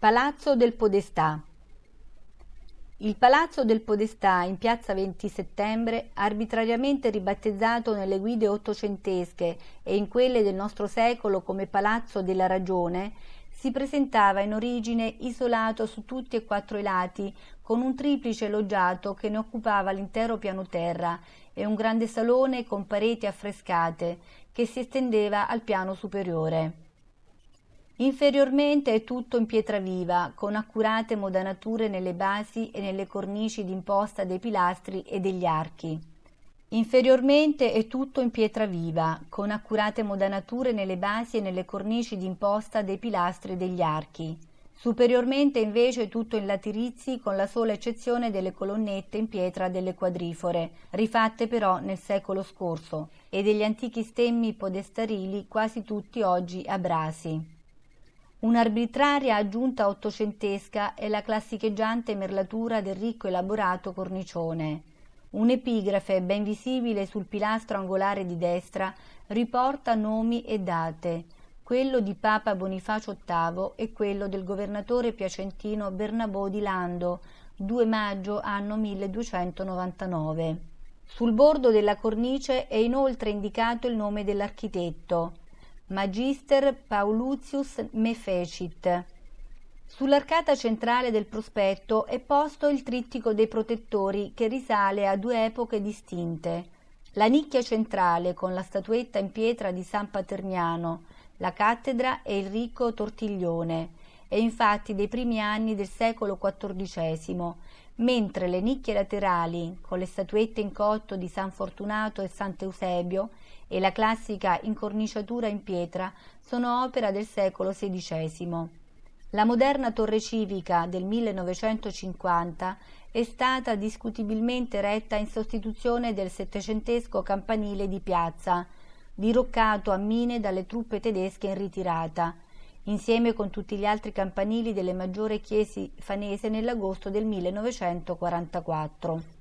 Palazzo del Podestà. Il Palazzo del Podestà in piazza 20 settembre, arbitrariamente ribattezzato nelle guide ottocentesche e in quelle del nostro secolo come Palazzo della Ragione, si presentava in origine isolato su tutti e quattro i lati, con un triplice loggiato che ne occupava l'intero piano terra e un grande salone con pareti affrescate che si estendeva al piano superiore. Inferiormente è tutto in pietra viva, con accurate modanature nelle basi e nelle cornici d'imposta dei pilastri e degli archi. Inferiormente è tutto in pietra viva, con accurate modanature nelle basi e nelle cornici d'imposta dei pilastri e degli archi. Superiormente invece è tutto in laterizi con la sola eccezione delle colonnette in pietra delle quadrifore, rifatte però nel secolo scorso, e degli antichi stemmi podestarili quasi tutti oggi a brasi. Un'arbitraria aggiunta ottocentesca è la classicheggiante merlatura del ricco elaborato cornicione. Un'epigrafe ben visibile sul pilastro angolare di destra riporta nomi e date, quello di Papa Bonifacio VIII e quello del governatore piacentino Bernabò di Lando, 2 maggio anno 1299. Sul bordo della cornice è inoltre indicato il nome dell'architetto. Magister Pauluzius Mefecit. Sull'arcata centrale del prospetto è posto il trittico dei protettori che risale a due epoche distinte. La nicchia centrale con la statuetta in pietra di San Paterniano, la cattedra e il ricco tortiglione, e infatti dei primi anni del secolo XIV, mentre le nicchie laterali, con le statuette in cotto di San Fortunato e Sant'Eusebio e la classica incorniciatura in pietra, sono opera del secolo XVI. La moderna torre civica del 1950 è stata discutibilmente retta in sostituzione del settecentesco campanile di piazza, diroccato a mine dalle truppe tedesche in ritirata, insieme con tutti gli altri campanili delle maggiori chiese fanese nell'agosto del 1944.